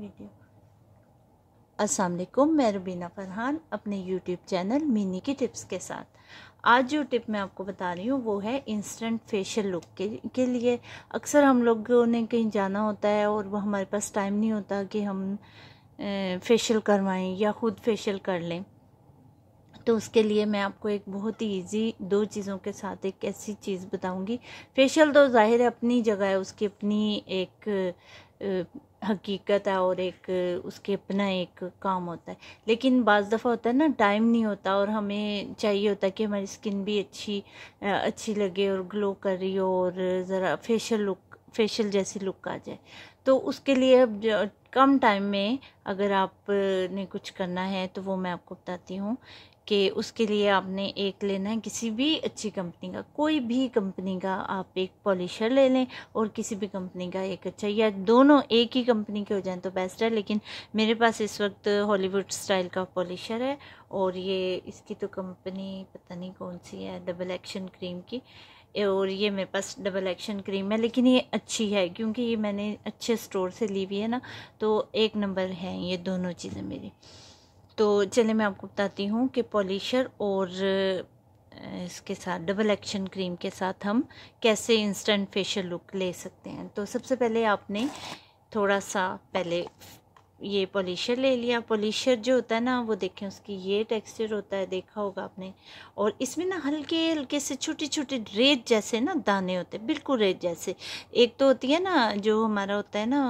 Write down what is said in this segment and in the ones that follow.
video वालेकुम मैं रुबीना फरहान अपने यूट्यूब चैनल मिनी की टिप्स के साथ आज जो टिप मैं आपको बता रही हूँ वो है इंस्टेंट फेशियल लुक के के लिए अक्सर हम लोगों ने कहीं जाना होता है और वो हमारे पास टाइम नहीं होता कि हम फेशियल करवाएं या ख़ुद फेशियल कर लें तो उसके लिए मैं आपको एक बहुत ही ईजी दो चीज़ों के साथ एक ऐसी चीज़ बताऊंगी फेशियल तो ज़ाहिर है अपनी जगह है उसकी अपनी एक हकीकत है और एक उसके अपना एक काम होता है लेकिन बज़ दफ़ा होता है ना टाइम नहीं होता और हमें चाहिए होता है कि हमारी स्किन भी अच्छी अच्छी लगे और ग्लो कर रही हो और ज़रा फेशियल लुक फेशियल जैसी लुक आ जाए तो उसके लिए अब कम टाइम में अगर आपने कुछ करना है तो वो मैं आपको बताती हूँ कि उसके लिए आपने एक लेना है किसी भी अच्छी कंपनी का कोई भी कंपनी का आप एक पॉलिशर ले लें और किसी भी कंपनी का एक अच्छा या दोनों एक ही कंपनी के हो जाएं तो बेस्ट है लेकिन मेरे पास इस वक्त हॉलीवुड स्टाइल का पॉलिशर है और ये इसकी तो कंपनी पता नहीं कौन सी है डबल एक्शन क्रीम की और ये मेरे पास डबल एक्शन क्रीम है लेकिन ये अच्छी है क्योंकि ये मैंने अच्छे स्टोर से ली हुई है ना तो एक नंबर है ये दोनों चीज़ें मेरी तो चलिए मैं आपको बताती हूँ कि पॉलिशर और इसके साथ डबल एक्शन क्रीम के साथ हम कैसे इंस्टेंट फेशियल लुक ले सकते हैं तो सबसे पहले आपने थोड़ा सा पहले ये पॉलिशर ले लिया पॉलिशर जो होता है ना वो देखें उसकी ये टेक्सचर होता है देखा होगा आपने और इसमें ना हल्के हल्के से छोटे छोटे रेत जैसे ना दाने होते हैं बिल्कुल रेत जैसे एक तो होती है ना जो हमारा होता है ना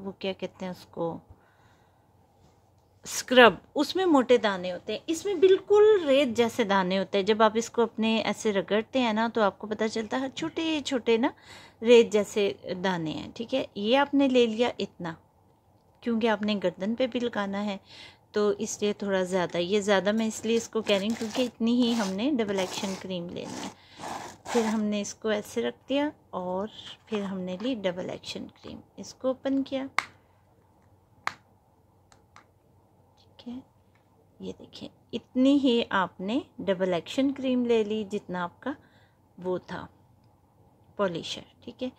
वो क्या कहते हैं उसको स्क्रब उसमें मोटे दाने होते हैं इसमें बिल्कुल रेत जैसे दाने होते हैं जब आप इसको अपने ऐसे रगड़ते हैं ना तो आपको पता चलता है छोटे छोटे ना रेत जैसे दाने हैं ठीक है ये आपने ले लिया इतना क्योंकि आपने गर्दन पे भी लगाना है तो इसलिए थोड़ा ज़्यादा ये ज़्यादा मैं इसलिए इसको कह रही हूँ क्योंकि इतनी ही हमने डबल एक्शन क्रीम लेनी है फिर हमने इसको ऐसे रख दिया और फिर हमने ली डबल एक्शन क्रीम इसको ओपन किया ठीक है ये देखिए इतनी ही आपने डबल एक्शन क्रीम ले ली जितना आपका वो था पॉलिशर ठीक है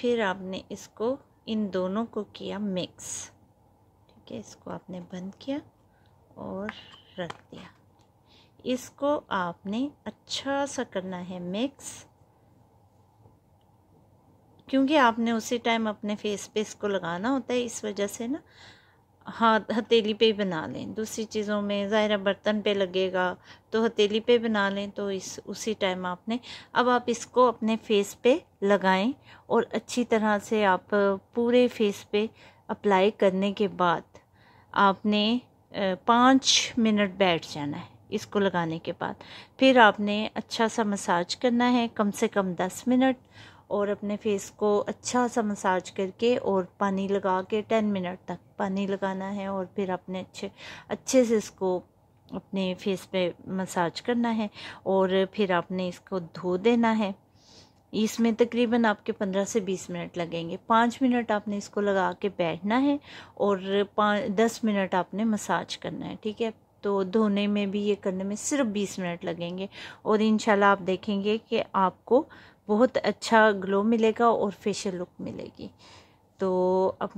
फिर आपने इसको इन दोनों को किया मिक्स ठीक है इसको आपने बंद किया और रख दिया इसको आपने अच्छा सा करना है मिक्स क्योंकि आपने उसी टाइम अपने फेस पे इसको लगाना होता है इस वजह से ना हाथ हथेली पे बना लें दूसरी चीज़ों में ज़ाहिर बर्तन पे लगेगा तो हथेली पे बना लें तो इस उसी टाइम आपने अब आप इसको अपने फेस पे लगाएं और अच्छी तरह से आप पूरे फेस पे अप्लाई करने के बाद आपने पाँच मिनट बैठ जाना है इसको लगाने के बाद फिर आपने अच्छा सा मसाज करना है कम से कम दस मिनट और अपने फेस को अच्छा सा मसाज करके और पानी लगा के टेन मिनट तक पानी लगाना है और फिर आपने अच्छे अच्छे से इसको अपने फेस पे मसाज करना है और फिर आपने इसको धो देना है इसमें तकरीबन आपके पंद्रह से बीस मिनट लगेंगे पाँच मिनट आपने इसको लगा के बैठना है और पाँच दस मिनट आपने मसाज करना है ठीक है तो धोने में भी ये करने में सिर्फ बीस मिनट लगेंगे और इन आप देखेंगे कि आपको बहुत अच्छा ग्लो मिलेगा और फेशियल लुक मिलेगी तो अब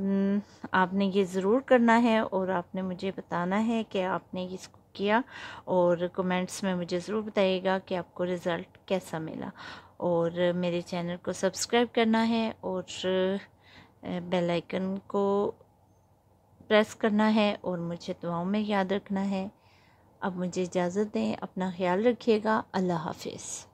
आपने ये ज़रूर करना है और आपने मुझे बताना है कि आपने इसको किया और कमेंट्स में मुझे ज़रूर बताइएगा कि आपको रिज़ल्ट कैसा मिला और मेरे चैनल को सब्सक्राइब करना है और बेल आइकन को प्रेस करना है और मुझे दुआओं में याद रखना है अब मुझे इजाज़त दें अपना ख्याल रखिएगा अल्लाह हाफिज़